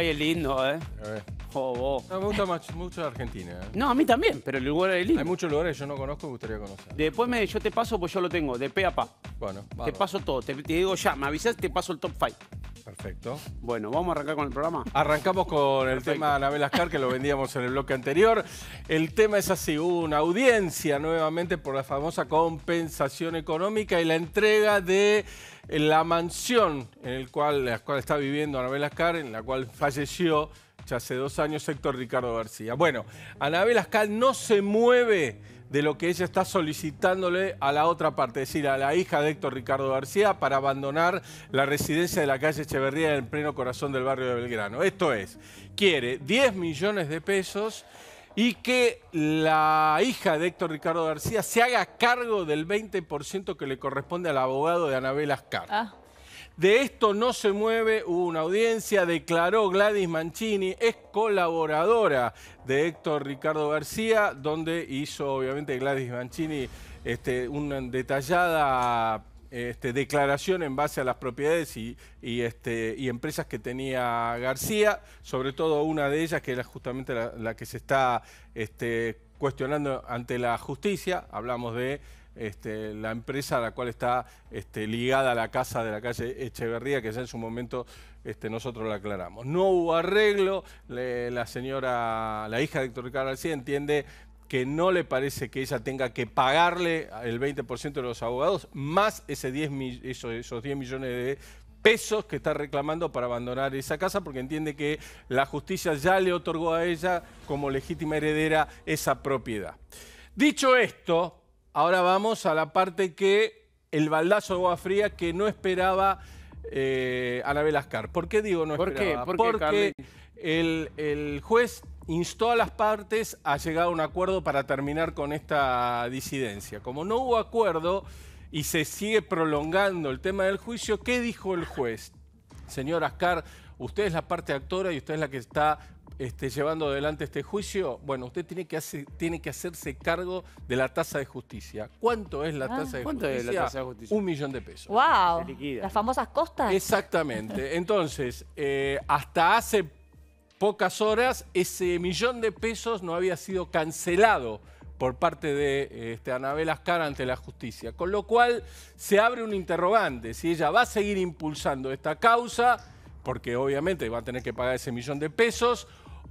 Uruguay es lindo, ¿eh? A me gusta mucho la Argentina. ¿eh? No, a mí también, pero el lugar es lindo. Hay muchos lugares que yo no conozco me gustaría conocer. Después me, yo te paso, pues yo lo tengo, de pe a pa. Bueno, Te paso todo, te, digo ya, me avisas, te paso el top 5. Perfecto. Bueno, vamos a arrancar con el programa. Arrancamos con el tema de Anabel Ascar, que lo vendíamos en el bloque anterior. El tema es así, una audiencia nuevamente por la famosa compensación económica y la entrega de la mansión en el cual, la cual está viviendo Anabel Ascar, en la cual falleció ya hace dos años Héctor Ricardo García. Bueno, Anabel Ascar no se mueve de lo que ella está solicitándole a la otra parte, es decir, a la hija de Héctor Ricardo García para abandonar la residencia de la calle Echeverría en el pleno corazón del barrio de Belgrano. Esto es, quiere 10 millones de pesos y que la hija de Héctor Ricardo García se haga cargo del 20% que le corresponde al abogado de Anabel Ascar. De esto no se mueve, una audiencia, declaró Gladys Mancini, es colaboradora de Héctor Ricardo García, donde hizo obviamente Gladys Mancini este, una detallada este, declaración en base a las propiedades este, y, empresas que tenía García, sobre todo una de ellas que era justamente la, que se está cuestionando ante la justicia, hablamos de este, la empresa a la cual está este, ligada la casa de la calle Echeverría, que ya en su momento este, nosotros la aclaramos. No hubo arreglo, la señora, la hija de Héctor Ricardo García entiende que no le parece que ella tenga que pagarle el 20% de los abogados, más esos 10 millones de pesos que está reclamando para abandonar esa casa porque entiende que la justicia ya le otorgó a ella como legítima heredera esa propiedad. Dicho esto, Ahora vamos a la parte que el baldazo de agua fría que no esperaba eh, Anabel la ¿Por qué digo no esperaba? Porque el, el juez instó a las partes a llegar a un acuerdo para terminar con esta disidencia. Como no hubo acuerdo y se sigue prolongando el tema del juicio, ¿qué dijo el juez? Señor Ascar, usted es la parte actora y usted es la que está este, llevando adelante este juicio, bueno, usted tiene que, tiene que hacerse cargo de la tasa de justicia. ¿Cuánto es la ah, tasa de ¿cuánto justicia? Es la tasa de justicia? Un millón de pesos. ¡Wow! Las famosas costas. Exactamente. Entonces, eh, hasta hace pocas horas, ese millón de pesos no había sido cancelado por parte de este, Anabel Ascara ante la justicia. Con lo cual se abre un interrogante, si ella va a seguir impulsando esta causa, porque obviamente va a tener que pagar ese millón de pesos,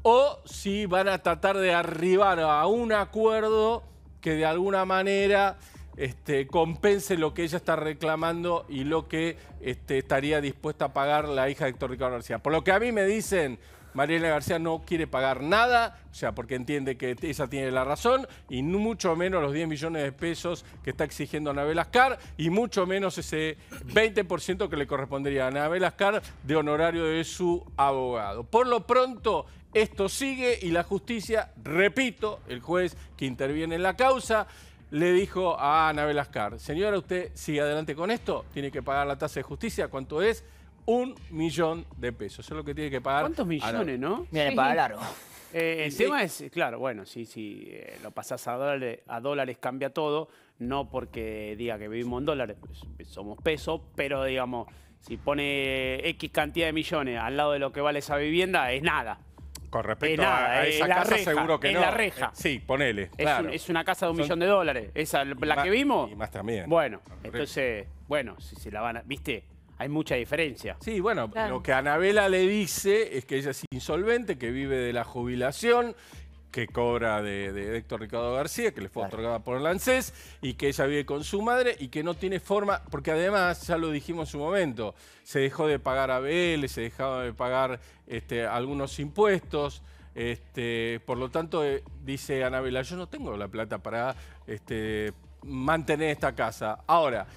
o si van a tratar de arribar a un acuerdo que de alguna manera este, compense lo que ella está reclamando y lo que este, estaría dispuesta a pagar la hija de Héctor Ricardo García. Por lo que a mí me dicen, Mariela García no quiere pagar nada, o sea, porque entiende que ella tiene la razón, y mucho menos los 10 millones de pesos que está exigiendo Anabel Ascar, y mucho menos ese 20% que le correspondería a Anabel Ascar de honorario de su abogado. Por lo pronto, esto sigue y la justicia, repito, el juez que interviene en la causa, le dijo a Ana Velascar, señora, usted sigue adelante con esto, tiene que pagar la tasa de justicia, ¿cuánto es? Un millón de pesos, eso es lo que tiene que pagar. ¿Cuántos millones, no? Viene para largo. Eh, el tema es, claro, bueno, si sí, eh, lo pasás a dólares, a dólares cambia todo, no porque diga que vivimos en dólares, pues, pues, somos pesos, pero digamos, si pone X cantidad de millones al lado de lo que vale esa vivienda, es nada. Con eh, respecto a, eh, esa casa, seguro que no. la reja. Eh, sí, ponele. Es, una casa de un millón de dólares. Esa, la que vimos. Y más también. Bueno, entonces, bueno, si se la van a. ¿Viste? Hay mucha diferencia. Sí, bueno, lo que Anabela le dice es que ella es insolvente, que vive de la jubilación, que cobra de, Héctor Ricardo García, que le fue otorgada por el ANSES, y que ella vive con su madre y que no tiene forma, porque además, ya lo dijimos en su momento, se dejó de pagar a ABL, se dejaba de pagar este, algunos impuestos. Este, por lo tanto, dice eh, dice Anabela, yo no tengo la plata para este, mantener esta casa. Ahora,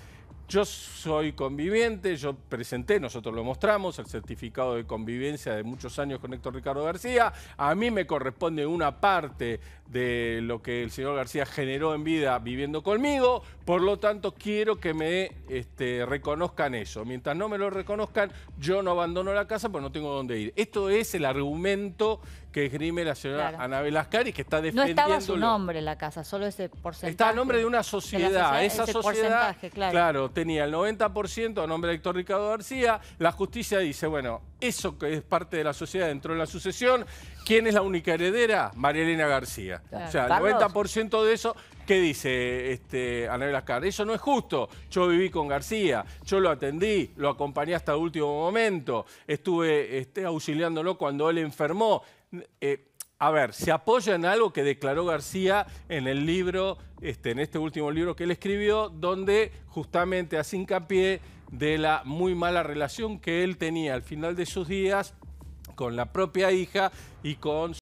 yo soy conviviente, yo presenté, nosotros lo mostramos, el certificado de convivencia de muchos años con Héctor Ricardo García. A mí me corresponde una parte de lo que el señor García generó en vida viviendo conmigo, por lo tanto quiero que me este, reconozcan eso. Mientras no me lo reconozcan, yo no abandono la casa porque no tengo dónde ir. Esto es el argumento que esgrime la señora Ana Anabel Ascari, que está defendiendo... No estaba su nombre en la casa, solo ese porcentaje. Está a nombre de una sociedad. Esa sociedad, claro. tenía el 90% a nombre de Héctor Ricardo García. La justicia dice, bueno, eso que es parte de la sociedad entró de la sucesión, ¿quién es la única heredera? María Elena García. O sea, el 90% de eso... ¿Qué dice este, Anabel Ascari? Eso no es justo. Yo viví con García, yo lo atendí, lo acompañé hasta el último momento, estuve este, auxiliándolo cuando él enfermó. Eh, a ver, se apoya en algo que declaró García en el libro, este, en este último libro que él escribió, donde justamente hace hincapié de la muy mala relación que él tenía al final de sus días con la propia hija y con su